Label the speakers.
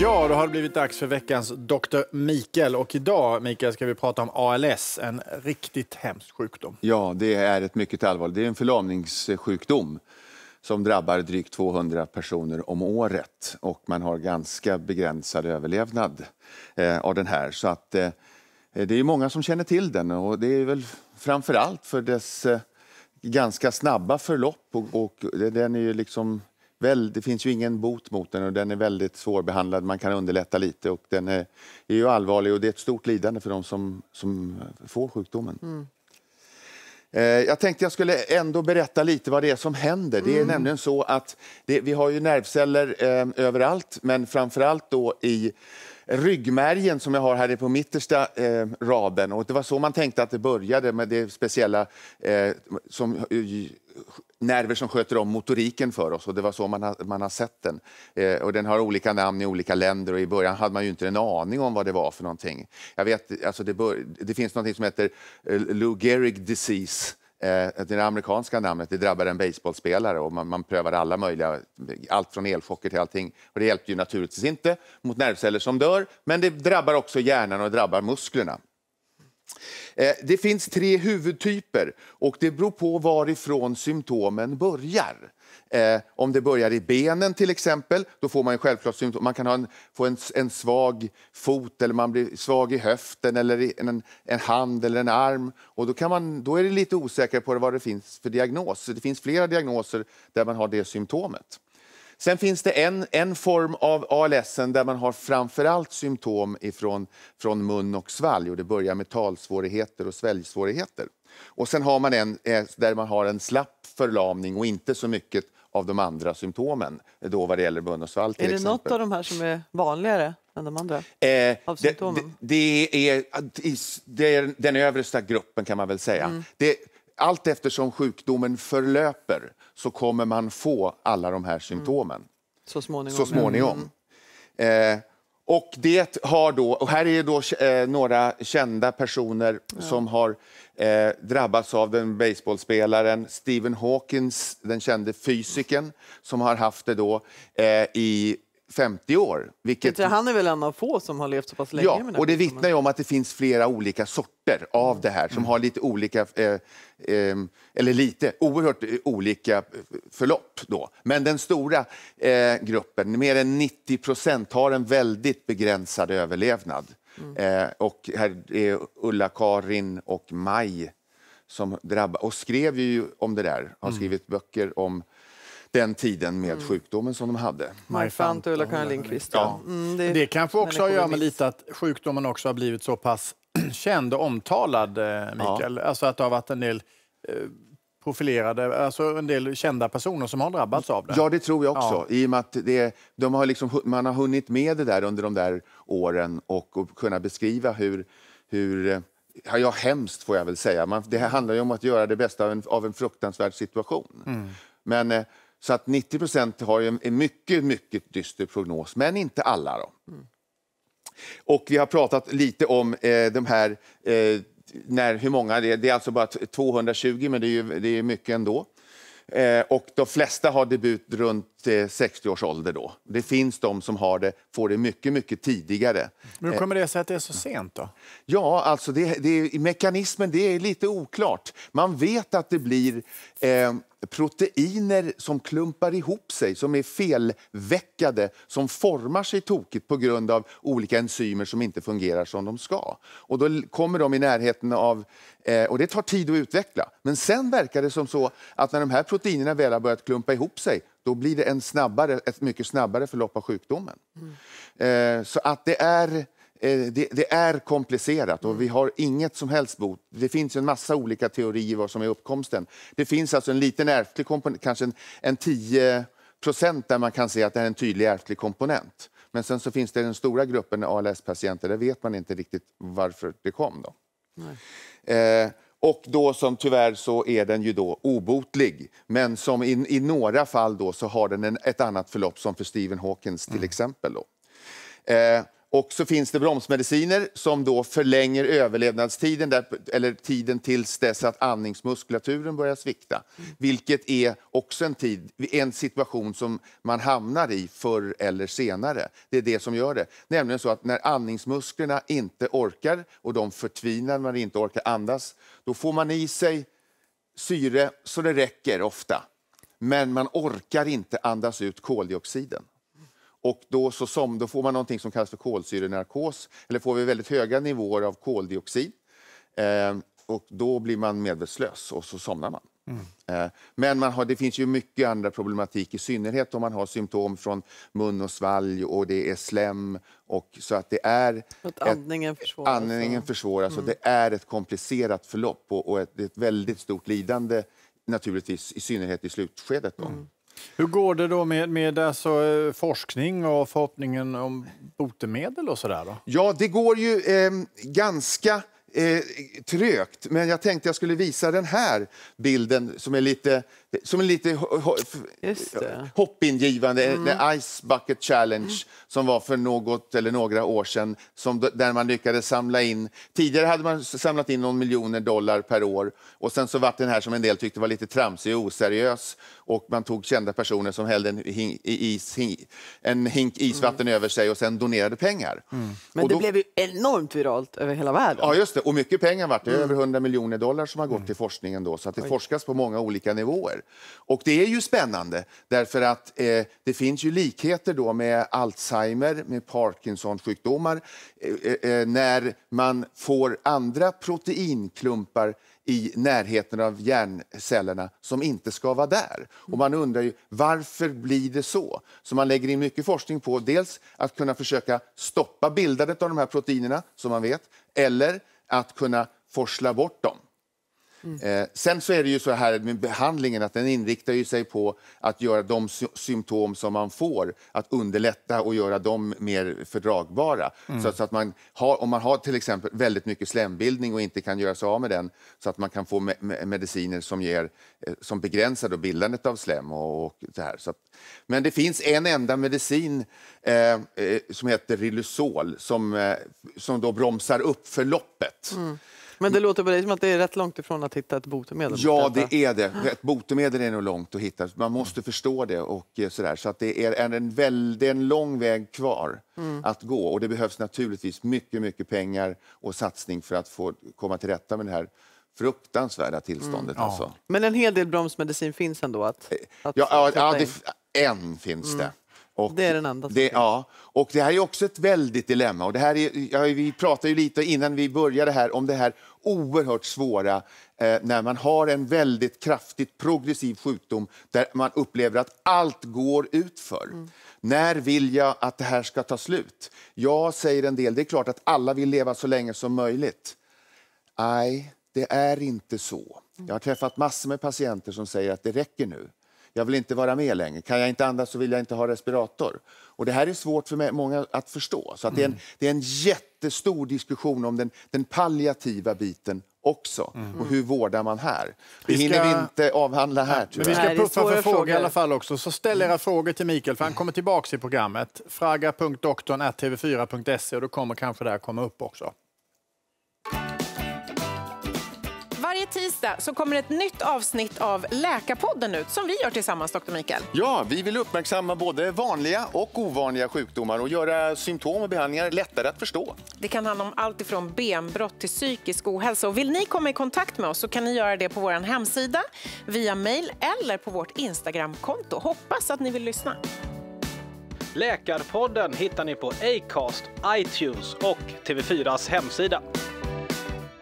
Speaker 1: Ja, då har det blivit dags för veckans Dr. Mikael. Och idag, Mikael, ska vi prata om ALS, en riktigt hemsk sjukdom.
Speaker 2: Ja, det är ett mycket allvarligt. Det är en förlamningssjukdom som drabbar drygt 200 personer om året. Och man har ganska begränsad överlevnad eh, av den här. Så att, eh, det är många som känner till den och det är väl framför allt för dess eh, ganska snabba förlopp. Och, och den är ju liksom väl, det finns ju ingen bot mot den och den är väldigt svårbehandlad. Man kan underlätta lite och den är, är ju allvarlig och det är ett stort lidande för de som, som får sjukdomen. Mm. Eh, jag tänkte jag skulle ändå berätta lite vad det är som händer. Det är mm. nämligen så att det, vi har ju nervceller eh, överallt, men framförallt då i ryggmärgen som jag har här på mittersta eh, raden. Och det var så man tänkte att det började med det speciella eh, som eh, nerver som sköter om motoriken för oss och det var så man har, man har sett den. Eh, och den har olika namn i olika länder och i början hade man ju inte en aning om vad det var för någonting. Jag vet, alltså det, bör, det finns något som heter eh, Lou Gehrig disease Eh, det amerikanska namnet det drabbade en baseballspelare och man, man prövade alla möjliga, allt från elchocker till allting. Och det hjälpte ju naturligtvis inte mot nervceller som dör, men det drabbar också hjärnan och drabbar musklerna. Eh, det finns tre huvudtyper och det beror på varifrån symptomen börjar. Eh, om det börjar i benen till exempel, då får man självklart symptom. Man kan ha en, få en, en, svag fot eller man blir svag i höften eller i en, en hand eller en arm. Och då, kan man, då är det lite osäkert på vad det finns för diagnos. Det finns flera diagnoser där man har det symptomet. Sen finns det en, en form av ALS där man har framförallt symptom ifrån, från mun och svalg. Och det börjar med talsvårigheter och sväljsvårigheter. Och sen har man en eh, där man har en slapp förlamning och inte så mycket av de andra symptomen eh, då vad det gäller mun och svalg. Är det exempel. något av de
Speaker 1: här som är vanligare de andra? Eh,
Speaker 2: det, det, det, är, det är den översta gruppen kan man väl säga. Mm. Det, allt eftersom sjukdomen förlöper så kommer man få alla de här symptomen. Mm.
Speaker 1: Så småningom. Så småningom.
Speaker 2: Mm. Eh, och det har då, och här är då eh, några kända personer ja. som har eh, drabbats av den baseballspelaren Stephen Hawkins, den kände fysikern, som har haft det då eh, i 50 år. Vilket... Han är
Speaker 1: väl en av få som har levt så pass länge? Ja, och det vittnar
Speaker 2: ju om att det finns flera olika sorter av det här som mm. har lite olika, eh, eh, eller lite, oerhört eh, olika eh, förlopp. Då. Men den stora eh, gruppen, mer än 90 procent, har en väldigt begränsad överlevnad. Mm. Eh, och här är Ulla-Karin och Maj som drabbas, och skrev ju om det där, har mm. skrivit böcker om den tiden med mm. sjukdomen som de hade.
Speaker 1: Marfant och Ulla-Karin Lindqvist. Ja. Mm, det, det kanske också har att göra med lite att sjukdomen också har blivit så pass känd och omtalad, eh, Mikael. Ja. Alltså att det har varit en del eh, profilerade, alltså en del kända personer som har drabbats av det. Ja, det tror jag också.
Speaker 2: Ja. I och att det, de har liksom, man har hunnit med det där under de där åren och, och kunna beskriva hur, hur eh, ja, hemskt får jag väl säga. Man, det handlar ju om att göra det bästa av en, av en fruktansvärd situation. Mm. Men så att 90 procent har en, en mycket, mycket dyster prognos, men inte alla. Då. Mm. Och vi har pratat lite om eh, de här eh, när, hur många det är. Det är alltså bara 220, men det är, ju, det är mycket ändå. Eh, och de flesta har debut runt 60 eh, års ålder. Då. Det finns de som har det, får det mycket, mycket tidigare. Men hur kommer eh. det sig att det är så sent? då? Ja, alltså det, det, mekanismen det är lite oklart. Man vet att det blir... Eh, proteiner som klumpar ihop sig, som är felveckade, som formar sig tokigt på grund av olika enzymer som inte fungerar som de ska. Och då kommer de i närheten av, eh, och det tar tid att utveckla, men sen verkar det som så att när de här proteinerna väl har börjat klumpa ihop sig, då blir det en snabbare, ett mycket snabbare förlopp av sjukdomen. Mm. Eh, så att det är Eh, det, det, är komplicerat och vi mm. har inget som helst bot. Det finns en massa olika teorier vad som är uppkomsten. Det finns alltså en liten ärftlig komponent, kanske en, en 10 procent där man kan se att det är en tydlig ärftlig komponent. Men sen så finns det den stora gruppen ALS-patienter, där vet man inte riktigt varför det kom. Då. Eh, och då som tyvärr så är den ju då obotlig, men som i, i några fall då så har den en, ett annat förlopp som för Stephen Hawkins till mm. exempel. Då. Eh, och så finns det bromsmediciner som då förlänger överlevnadstiden, där, eller tiden tills dess att andningsmuskulaturen börjar svikta. Vilket är också en, tid, en situation som man hamnar i förr eller senare. Det är det som gör det. Nämligen så att när andningsmusklerna inte orkar och de förtvinar, när man inte orkar andas, då får man i sig syre så det räcker ofta. Men man orkar inte andas ut koldioxiden. Och då, så som, då får man någonting som kallas för kolsyrenarkos, eller får vi väldigt höga nivåer av koldioxid. Eh, och då blir man medvetslös och så somnar man. Mm. Eh, men man har, det finns ju mycket andra problematik, i synnerhet om man har symptom från mun och svalg och det är slem. Och, så att det är... Att andningen ett, försvåras. Andningen försvåras mm. och det är ett komplicerat förlopp och, och ett, ett väldigt stort lidande naturligtvis, i synnerhet i slutskedet. Då. Mm.
Speaker 1: Hur går det då med, med alltså, eh, forskning och förhoppningen om botemedel och sådär? Då?
Speaker 2: Ja, det går ju eh, ganska eh, trögt, men jag tänkte jag skulle visa den här bilden som är lite, som är lite ho hoppingivande. Mm. The Ice Bucket Challenge som var för något eller några år sedan som, där man lyckades samla in... Tidigare hade man samlat in någon miljoner dollar per år och sen så var den här som en del tyckte var lite tramsig och oseriös och man tog kända personer som hällde en hink, is, en hink isvatten mm. över sig och sen donerade pengar. Mm. Men det då, blev ju enormt viralt över hela världen. Ja, just det. Och mycket pengar vart det. Mm. Över 100 miljoner dollar som har gått mm. till forskningen då. Så att det Oj. forskas på många olika nivåer. Och det är ju spännande därför att eh, det finns ju likheter då med Alzheimer, med Parkinsons sjukdomar. Eh, eh, eh, när man får andra proteinklumpar i närheten av hjärncellerna som inte ska vara där. Och man undrar ju varför blir det så? Så man lägger in mycket forskning på dels att kunna försöka stoppa bildandet av de här proteinerna, som man vet, eller att kunna forsla bort dem. Mm. Eh, sen så är det ju så här med behandlingen att den inriktar ju sig på att göra de sy symptom som man får, att underlätta och göra dem mer fördragbara. Mm. Så, så, att man har, om man har till exempel väldigt mycket slembildning och inte kan göra sig av med den så att man kan få me me mediciner som, ger, eh, som begränsar då bildandet av slem. Och, och det här. Så att, men det finns en enda medicin eh, eh som heter Rilusol som, eh, som då bromsar upp förloppet. Mm. Men det låter
Speaker 1: på dig som att det är rätt långt ifrån att hitta ett botemedel. Ja, det är det. Ett
Speaker 2: botemedel är nog långt att hitta. Man måste förstå det och eh, sådär. Så att det är en, väl, det är en lång väg kvar mm. att gå och det behövs naturligtvis mycket, mycket pengar och satsning för att få komma till rätta med det här fruktansvärda tillståndet. Mm. Alltså. Men en hel del bromsmedicin finns ändå? Att, eh, att ja, ja, ja det, en finns mm. det. Och det är den enda det, ja, och det här är också ett väldigt dilemma. Och det här är, vi pratade ju lite innan vi började här om det här oerhört svåra eh, när man har en väldigt kraftigt progressiv sjukdom där man upplever att allt går utför. Mm. När vill jag att det här ska ta slut? Jag säger en del, det är klart att alla vill leva så länge som möjligt. Nej, det är inte så. Jag har träffat massor med patienter som säger att det räcker nu. Jag vill inte vara med längre. Kan jag inte andas så vill jag inte ha respirator. Och det här är svårt för många att förstå. Så att det, är en, mm. det är en jättestor diskussion om den, den palliativa biten också. Mm. Och hur vårdar man här? Det vi hinner vi inte avhandla här. Tyvärr. Men vi ska puffa för frågor, i alla
Speaker 1: fall också. Så ställ era mm. frågor till Mikael, för han kommer tillbaka i programmet. Fraga.doktorn.tv4.se och då kommer kanske det här komma upp också. tisdag så kommer ett nytt avsnitt av Läkarpodden ut som vi gör tillsammans, doktor Mikael.
Speaker 2: Ja, vi vill uppmärksamma både vanliga och ovanliga sjukdomar och göra symptom och behandlingar lättare att förstå.
Speaker 1: Det kan handla om allt ifrån benbrott till psykisk ohälsa. Och vill ni komma i kontakt med oss så kan ni göra det på vår hemsida, via mejl eller på vårt Instagramkonto. Hoppas att ni vill lyssna. Läkarpodden hittar ni på Acast, iTunes och TV4s hemsida.